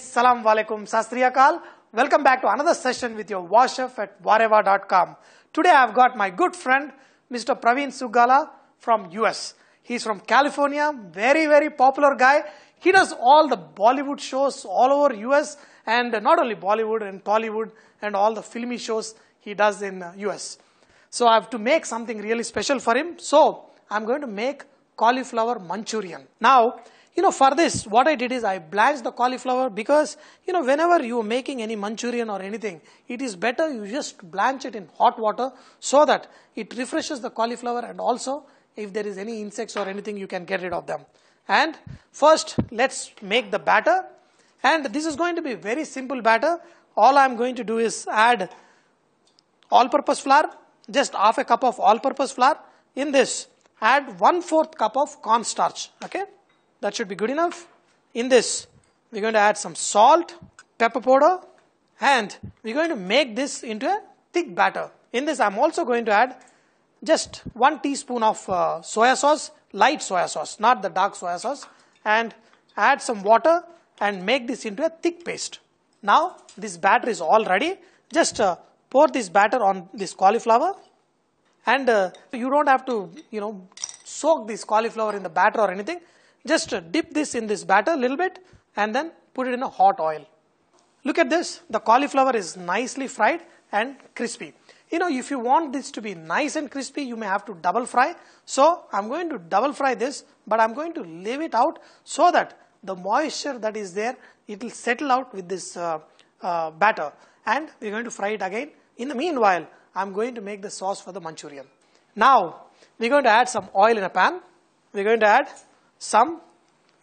Salam Walaikum Sastriyakal. Welcome back to another session with your Washaf at Wareva.com. Today I've got my good friend Mr. Praveen Sugala from US. He's from California, very very popular guy. He does all the Bollywood shows all over US and not only Bollywood and Tollywood and all the filmy shows he does in US. Uh, so I have to make something really special for him. So I'm going to make cauliflower manchurian. Now you know, for this, what I did is I blanched the cauliflower because, you know, whenever you're making any Manchurian or anything, it is better you just blanch it in hot water so that it refreshes the cauliflower and also if there is any insects or anything, you can get rid of them. And first, let's make the batter. And this is going to be very simple batter. All I'm going to do is add all-purpose flour, just half a cup of all-purpose flour. In this, add one-fourth cup of cornstarch, okay? That should be good enough. In this, we're going to add some salt, pepper powder, and we're going to make this into a thick batter. In this, I'm also going to add just one teaspoon of uh, soya sauce, light soya sauce, not the dark soya sauce, and add some water and make this into a thick paste. Now, this batter is all ready. Just uh, pour this batter on this cauliflower and uh, you don't have to, you know, soak this cauliflower in the batter or anything. Just dip this in this batter a little bit and then put it in a hot oil. Look at this. The cauliflower is nicely fried and crispy. You know, if you want this to be nice and crispy, you may have to double fry. So I'm going to double fry this, but I'm going to leave it out so that the moisture that is there, it will settle out with this uh, uh, batter. And we're going to fry it again. In the meanwhile, I'm going to make the sauce for the Manchurian. Now, we're going to add some oil in a pan. We're going to add some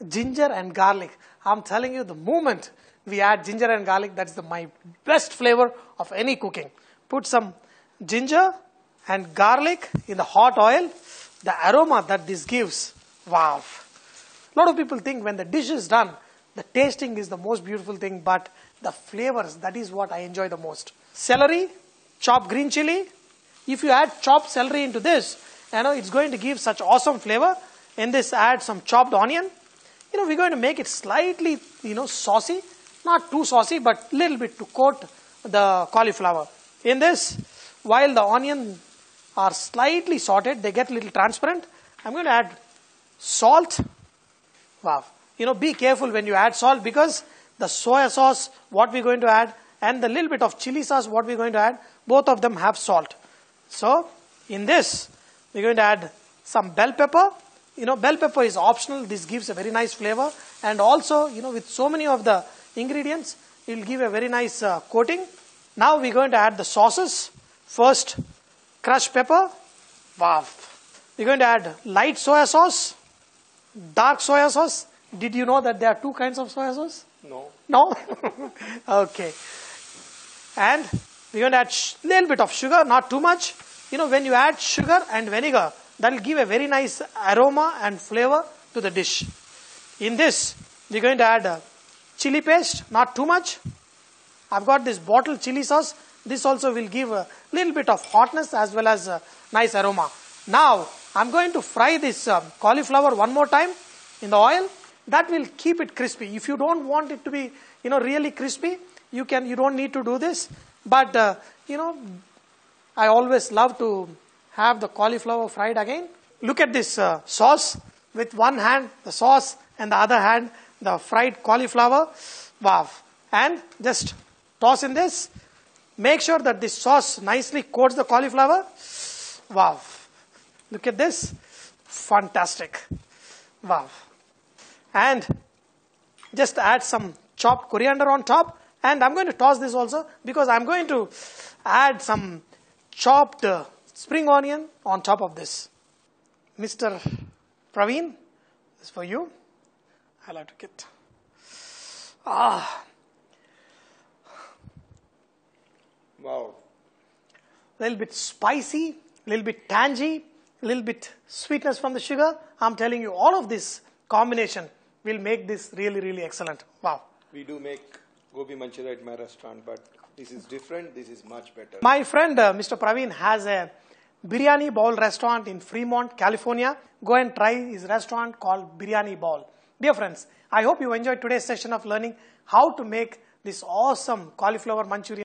ginger and garlic. I'm telling you, the moment we add ginger and garlic, that's the, my best flavor of any cooking. Put some ginger and garlic in the hot oil. The aroma that this gives, wow. A lot of people think when the dish is done, the tasting is the most beautiful thing, but the flavors, that is what I enjoy the most. Celery, chopped green chili. If you add chopped celery into this, you know, it's going to give such awesome flavor. In this, add some chopped onion. You know, we're going to make it slightly, you know, saucy. Not too saucy, but little bit to coat the cauliflower. In this, while the onion are slightly sorted, they get little transparent. I'm going to add salt. Wow. You know, be careful when you add salt because the soy sauce, what we're going to add, and the little bit of chili sauce, what we're going to add, both of them have salt. So, in this, we're going to add some bell pepper you know, bell pepper is optional. This gives a very nice flavor. And also, you know, with so many of the ingredients, it will give a very nice uh, coating. Now we're going to add the sauces. First, crushed pepper. Wow. We're going to add light soya sauce, dark soya sauce. Did you know that there are two kinds of soya sauce? No. No? okay. And we're going to add a little bit of sugar, not too much. You know, when you add sugar and vinegar, that will give a very nice aroma and flavor to the dish. In this, we are going to add uh, chili paste, not too much. I've got this bottled chili sauce. This also will give a little bit of hotness as well as uh, nice aroma. Now, I'm going to fry this um, cauliflower one more time in the oil. That will keep it crispy. If you don't want it to be, you know, really crispy, you can. You don't need to do this. But uh, you know, I always love to have the cauliflower fried again. Look at this uh, sauce. With one hand, the sauce, and the other hand, the fried cauliflower. Wow. And just toss in this. Make sure that this sauce nicely coats the cauliflower. Wow. Look at this. Fantastic. Wow. And just add some chopped coriander on top. And I'm going to toss this also because I'm going to add some chopped uh, spring onion on top of this. Mr. Praveen, this is for you. I'll have to get. Ah. Wow. A little bit spicy, a little bit tangy, a little bit sweetness from the sugar. I'm telling you, all of this combination will make this really, really excellent. Wow. We do make gobi manchuri at my restaurant, but this is different. This is much better. My friend uh, Mr. Praveen has a biryani bowl restaurant in Fremont, California. Go and try his restaurant called Biryani Bowl. Dear friends, I hope you enjoyed today's session of learning how to make this awesome cauliflower manchurian.